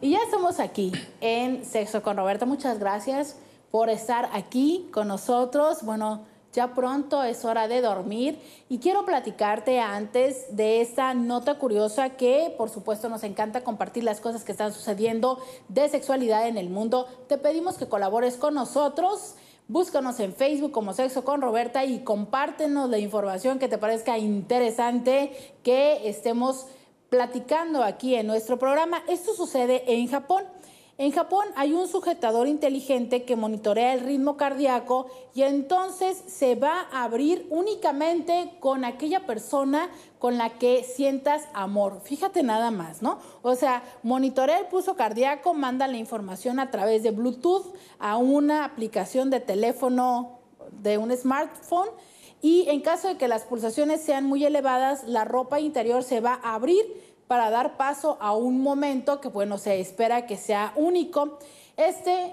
Y ya estamos aquí en Sexo con Roberto. Muchas gracias por estar aquí con nosotros. Bueno, ya pronto es hora de dormir y quiero platicarte antes de esta nota curiosa que por supuesto nos encanta compartir las cosas que están sucediendo de sexualidad en el mundo. Te pedimos que colabores con nosotros Búscanos en Facebook como Sexo con Roberta y compártenos la información que te parezca interesante que estemos platicando aquí en nuestro programa. Esto sucede en Japón. En Japón hay un sujetador inteligente que monitorea el ritmo cardíaco y entonces se va a abrir únicamente con aquella persona con la que sientas amor. Fíjate nada más, ¿no? O sea, monitorea el pulso cardíaco, manda la información a través de Bluetooth a una aplicación de teléfono de un smartphone y en caso de que las pulsaciones sean muy elevadas, la ropa interior se va a abrir para dar paso a un momento que, bueno, se espera que sea único. Este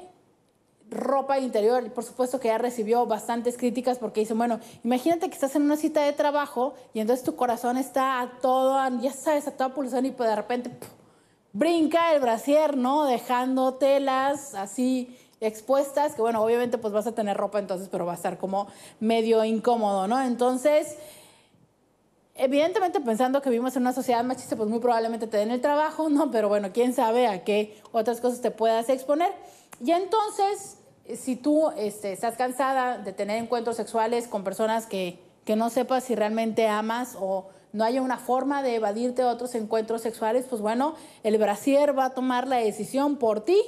ropa interior, por supuesto que ya recibió bastantes críticas porque dicen, bueno, imagínate que estás en una cita de trabajo y entonces tu corazón está a todo, ya sabes, a toda pulsión y pues, de repente brinca el brasier, ¿no? Dejando telas así expuestas, que bueno, obviamente pues vas a tener ropa entonces, pero va a estar como medio incómodo, ¿no? Entonces evidentemente pensando que vivimos en una sociedad machista, pues muy probablemente te den el trabajo, ¿no? Pero bueno, quién sabe a qué otras cosas te puedas exponer. Y entonces, si tú este, estás cansada de tener encuentros sexuales con personas que, que no sepas si realmente amas o no haya una forma de evadirte de otros encuentros sexuales, pues bueno, el brasier va a tomar la decisión por ti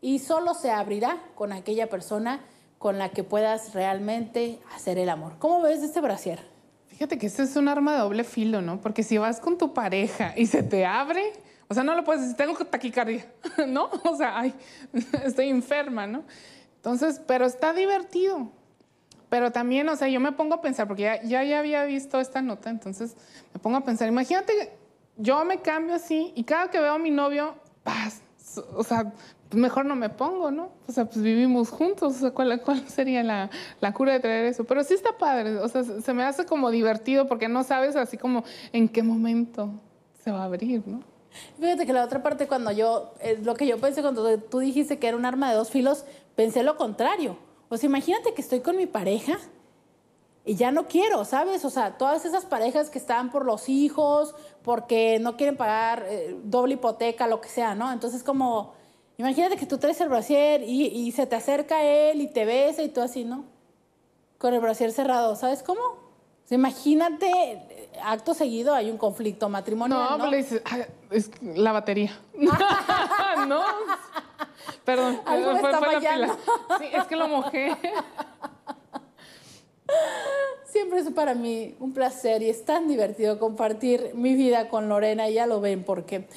y solo se abrirá con aquella persona con la que puedas realmente hacer el amor. ¿Cómo ves este brasier? Fíjate que esto es un arma de doble filo, ¿no? Porque si vas con tu pareja y se te abre, o sea, no lo puedes decir, tengo taquicardia, ¿no? O sea, ay, estoy enferma, ¿no? Entonces, pero está divertido. Pero también, o sea, yo me pongo a pensar, porque ya, ya, ya había visto esta nota, entonces me pongo a pensar, imagínate, yo me cambio así y cada que veo a mi novio, paz, o sea, pues, mejor no me pongo, ¿no? O sea, pues vivimos juntos, o sea, ¿cuál, sería la, la, cura de traer eso? Pero sí está padre, o sea, se me hace como divertido porque no sabes así como en qué momento se va a abrir, ¿no? Fíjate que la otra parte, cuando yo, es eh, lo que yo pensé cuando tú dijiste que era un arma de dos filos, pensé lo contrario. O sea, imagínate que estoy con mi pareja y ya no quiero, ¿sabes? O sea, todas esas parejas que están por los hijos, porque no quieren pagar eh, doble hipoteca, lo que sea, ¿no? Entonces, como Imagínate que tú traes el brasier y, se te acerca él y te besa y tú así, ¿no? Con el brasier cerrado, ¿sabes cómo? imagínate, acto seguido hay un conflicto matrimonial. No, ¿no? le dices, es la batería. no. Perdón, fue, es que lo mojé. Siempre es para mí un placer y es tan divertido compartir mi vida con Lorena, y ya lo ven porque